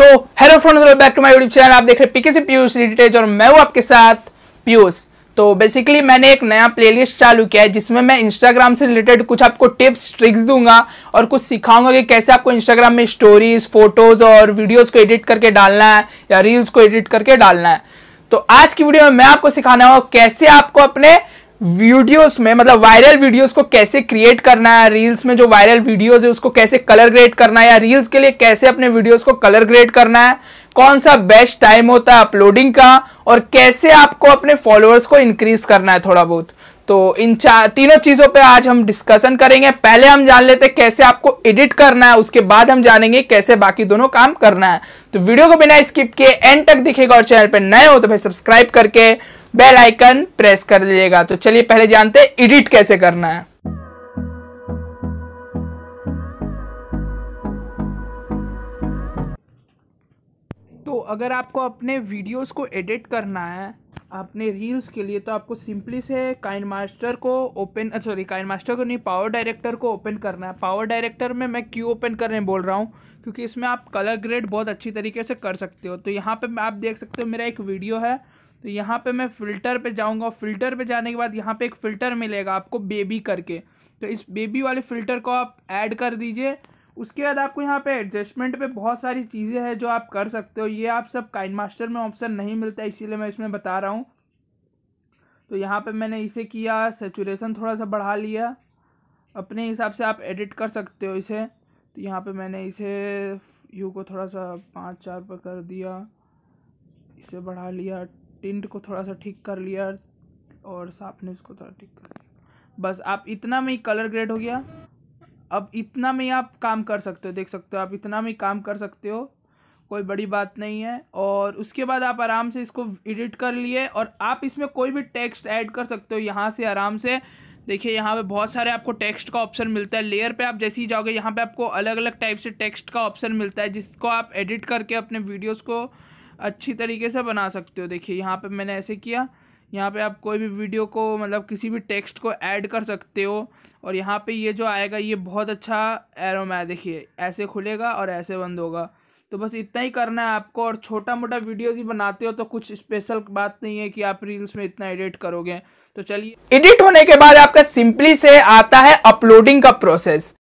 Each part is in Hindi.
तो hello friends welcome back to my YouTube channel आप देख रहे पीके से पीयूष रिटेज और मैं हूं आपके साथ पीयूष तो बेसिकली मैंने एक नया प्लेलिस्ट चालू किया है जिसमें मैं इंस्टाग्राम से रिलेटेड कुछ आपको टिप्स ट्रिक्स दूंगा और कुछ सिखाऊंगा कि कैसे आपको इंस्टाग्राम में स्टोरीज फोटोज और वीडियोज को एडिट करके डालना है या रील्स को एडिट करके डालना है तो आज की वीडियो में मैं आपको सिखाना हूँ कैसे आपको अपने वीडियोस में मतलब वायरल वीडियोस को कैसे क्रिएट करना है रील्स में जो वायरल वीडियोस है उसको कैसे कलर ग्रेड करना है या रील्स के लिए कैसे अपने वीडियोस को कलर ग्रेड करना है कौन सा बेस्ट टाइम होता है अपलोडिंग का और कैसे आपको अपने फॉलोअर्स को इंक्रीज करना है थोड़ा बहुत तो इन चार तीनों चीज़ों पे आज हम डिस्कशन करेंगे पहले हम जान लेते हैं कैसे आपको एडिट करना है उसके बाद हम जानेंगे कैसे बाकी दोनों काम करना है तो वीडियो को बिना स्किप किए एंड तक दिखेगा और चैनल पर नए हो तो भाई सब्सक्राइब करके बेल आइकन प्रेस कर दीजिएगा तो चलिए पहले जानते हैं एडिट कैसे करना है तो अगर आपको अपने वीडियोस को एडिट करना है अपने रील्स के लिए तो आपको सिंपली से काइन मास्टर को ओपन सॉरी काइन मास्टर को नहीं पावर डायरेक्टर को ओपन करना है पावर डायरेक्टर में मैं क्यों ओपन करने बोल रहा हूँ क्योंकि इसमें आप कलर ग्रेड बहुत अच्छी तरीके से कर सकते हो तो यहाँ पे आप देख सकते हो मेरा एक वीडियो है तो यहाँ पे मैं फ़िल्टर पे जाऊँगा और फ़िल्टर पे जाने के बाद यहाँ पे एक फ़िल्टर मिलेगा आपको बेबी करके तो इस बेबी वाले फ़िल्टर को आप ऐड कर दीजिए उसके बाद आपको यहाँ पे एडजस्टमेंट पे बहुत सारी चीज़ें हैं जो आप कर सकते हो ये आप सब काइन मास्टर में ऑप्शन नहीं मिलता इसीलिए मैं इसमें बता रहा हूँ तो यहाँ पर मैंने इसे किया सेचुरेशन थोड़ा सा बढ़ा लिया अपने हिसाब से आप एडिट कर सकते हो इसे तो यहाँ पर मैंने इसे यू को थोड़ा सा पाँच चार पर कर दिया इसे बढ़ा लिया टिंट को थोड़ा सा ठीक कर लिया और शार्पनेस को थोड़ा ठीक कर लिया बस आप इतना में ही कलर ग्रेड हो गया अब इतना में ही आप काम कर सकते हो देख सकते हो आप इतना में ही काम कर सकते हो कोई बड़ी बात नहीं है और उसके बाद आप आराम से इसको एडिट कर लिए और आप इसमें कोई भी टेक्स्ट ऐड कर सकते हो यहाँ से आराम से देखिए यहाँ पे बहुत सारे आपको टेक्स्ट का ऑप्शन मिलता है लेयर पे आप जैसे ही जाओगे यहाँ पे आपको अलग अलग टाइप से टेक्स्ट का ऑप्शन मिलता है जिसको आप एडिट करके अपने वीडियोज़ को अच्छी तरीके से बना सकते हो देखिए यहाँ पे मैंने ऐसे किया यहाँ पे आप कोई भी वीडियो को मतलब किसी भी टेक्स्ट को ऐड कर सकते हो और यहाँ पे ये जो आएगा ये बहुत अच्छा एरो है देखिए ऐसे खुलेगा और ऐसे बंद होगा तो बस इतना ही करना है आपको और छोटा मोटा वीडियोज ही बनाते हो तो कुछ स्पेशल बात नहीं है कि आप रील्स में इतना एडिट करोगे तो चलिए एडिट होने के बाद आपका सिंपली से आता है अपलोडिंग का प्रोसेस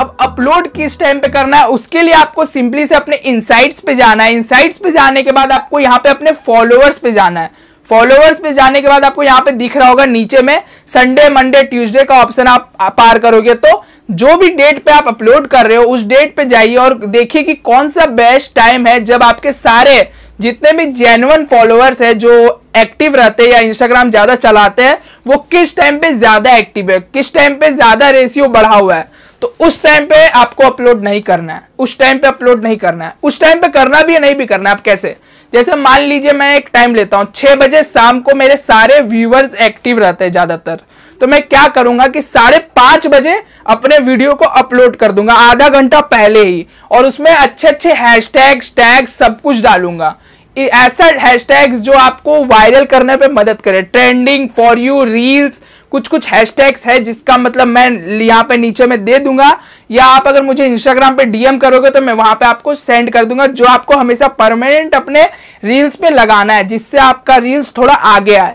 अब अपलोड किस टाइम पे करना है उसके लिए आपको सिंपली से अपने इनसाइट्स पे जाना है इनसाइट्स पे जाने के बाद आपको यहाँ पे अपने फॉलोअर्स पे जाना है फॉलोअर्स पे जाने के बाद आपको यहाँ पे दिख रहा होगा नीचे में संडे मंडे ट्यूसडे का ऑप्शन आप पार करोगे तो जो भी डेट पे आप अपलोड कर रहे हो उस डेट पे जाइए और देखिए कि कौन सा बेस्ट टाइम है जब आपके सारे जितने भी जेनुअन फॉलोअर्स है जो एक्टिव रहते हैं या इंस्टाग्राम ज्यादा चलाते हैं वो किस टाइम पे ज्यादा एक्टिव है किस टाइम पे ज्यादा रेशियो बढ़ा हुआ है तो उस टाइम पे आपको अपलोड नहीं करना है उस टाइम पे अपलोड नहीं करना है उस टाइम पे करना भी है नहीं भी करना है आप कैसे जैसे मान लीजिए मैं एक टाइम लेता हूं छह बजे शाम को मेरे सारे व्यूअर्स एक्टिव रहते हैं ज़्यादातर तो मैं क्या करूंगा कि साढ़े पांच बजे अपने वीडियो को अपलोड कर दूंगा आधा घंटा पहले ही और उसमें अच्छे अच्छे हैशटैग टैग सब कुछ डालूंगा ऐसा हैशटैग्स जो आपको वायरल करने पे मदद करे ट्रेंडिंग फॉर यू रील्स कुछ कुछ हैशटैग्स है जिसका मतलब मैं यहाँ पे नीचे में दे दूंगा या आप अगर मुझे इंस्टाग्राम पे डीएम करोगे तो मैं वहां पे आपको सेंड कर दूंगा जो आपको हमेशा परमानेंट अपने रील्स पे लगाना है जिससे आपका रील्स थोड़ा आगे आए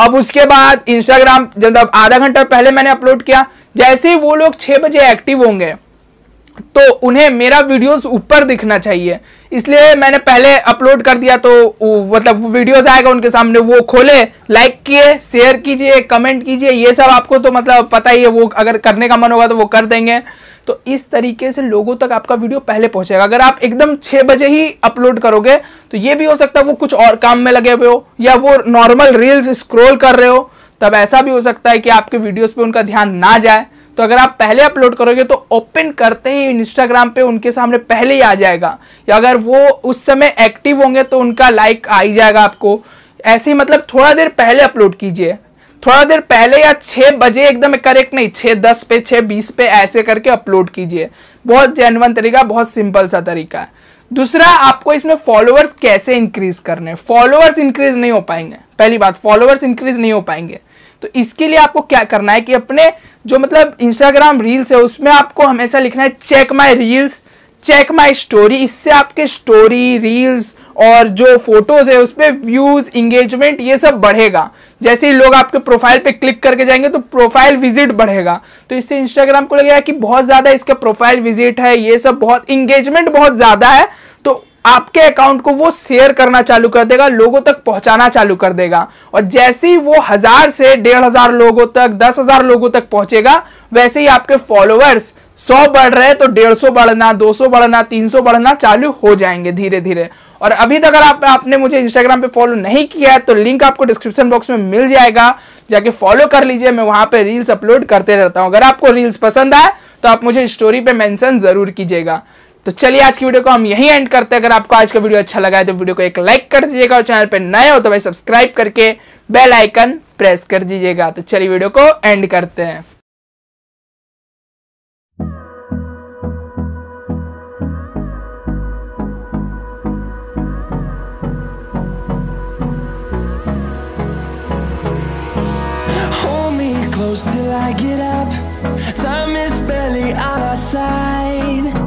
अब उसके बाद इंस्टाग्राम जब आधा घंटा पहले मैंने अपलोड किया जैसे ही वो लोग छह बजे एक्टिव होंगे तो उन्हें मेरा वीडियोस ऊपर दिखना चाहिए इसलिए मैंने पहले अपलोड कर दिया तो मतलब वीडियोस आएगा उनके सामने वो खोले लाइक किए शेयर कीजिए कमेंट कीजिए ये सब आपको तो मतलब पता ही है वो अगर करने का मन होगा तो वो कर देंगे तो इस तरीके से लोगों तक आपका वीडियो पहले पहुंचेगा अगर आप एकदम छः बजे ही अपलोड करोगे तो ये भी हो सकता है वो कुछ और काम में लगे हुए हो या वो नॉर्मल रील्स स्क्रोल कर रहे हो तब ऐसा भी हो सकता है कि आपके वीडियोज़ पर उनका ध्यान ना जाए तो अगर आप पहले अपलोड करोगे तो ओपन करते ही इंस्टाग्राम पे उनके सामने पहले ही आ जाएगा या अगर वो उस समय एक्टिव होंगे तो उनका लाइक आ ही जाएगा आपको ऐसे ही मतलब थोड़ा देर पहले अपलोड कीजिए थोड़ा देर पहले या छः बजे एकदम करेक्ट नहीं छः दस पे छः बीस पे ऐसे करके अपलोड कीजिए बहुत जेनवन तरीका बहुत सिंपल सा तरीका है दूसरा आपको इसमें फॉलोअर्स कैसे इंक्रीज करने हैं फॉलोअर्स इंक्रीज नहीं हो पाएंगे पहली बात फॉलोअर्स इंक्रीज नहीं हो पाएंगे तो इसके लिए आपको क्या करना है कि अपने जो मतलब इंस्टाग्राम रील्स है उसमें आपको हमेशा लिखना है check my reels check my story इससे आपके स्टोरी रील्स और जो फोटोज है उसमें व्यूज इंगेजमेंट ये सब बढ़ेगा जैसे ही लोग आपके प्रोफाइल पे क्लिक करके जाएंगे तो प्रोफाइल विजिट बढ़ेगा तो इससे इंस्टाग्राम को लगेगा कि बहुत ज़्यादा इसका प्रोफाइल विजिट है ये सब बहुत इंगेजमेंट बहुत ज़्यादा है आपके अकाउंट को वो शेयर करना चालू कर देगा लोगों तक पहुंचाना चालू कर देगा और जैसे ही वो हजार से डेढ़ हजार लोगों तक दस हजार लोगों तक पहुंचेगा वैसे ही आपके फॉलोअर्स सौ बढ़ रहे तो डेढ़ सौ बढ़ना दो सौ बढ़ना तीन सौ बढ़ना चालू हो जाएंगे धीरे धीरे और अभी तक अगर आप, आपने मुझे इंस्टाग्राम पे फॉलो नहीं किया है तो लिंक आपको डिस्क्रिप्शन बॉक्स में मिल जाएगा जाके फॉलो कर लीजिए मैं वहां पे रील्स अपलोड करते रहता हूँ अगर आपको रील्स पसंद आए तो आप मुझे स्टोरी पे मेंशन जरूर कीजिएगा तो चलिए आज की वीडियो को हम यही एंड करते हैं अगर आपको आज का वीडियो अच्छा लगा है तो वीडियो को एक लाइक कर दीजिएगा और चैनल पर नए हो तो भाई सब्सक्राइब करके बेल आइकन प्रेस कर दीजिएगा तो चलिए वीडियो को एंड करते हैं till I get up Time is barely on our side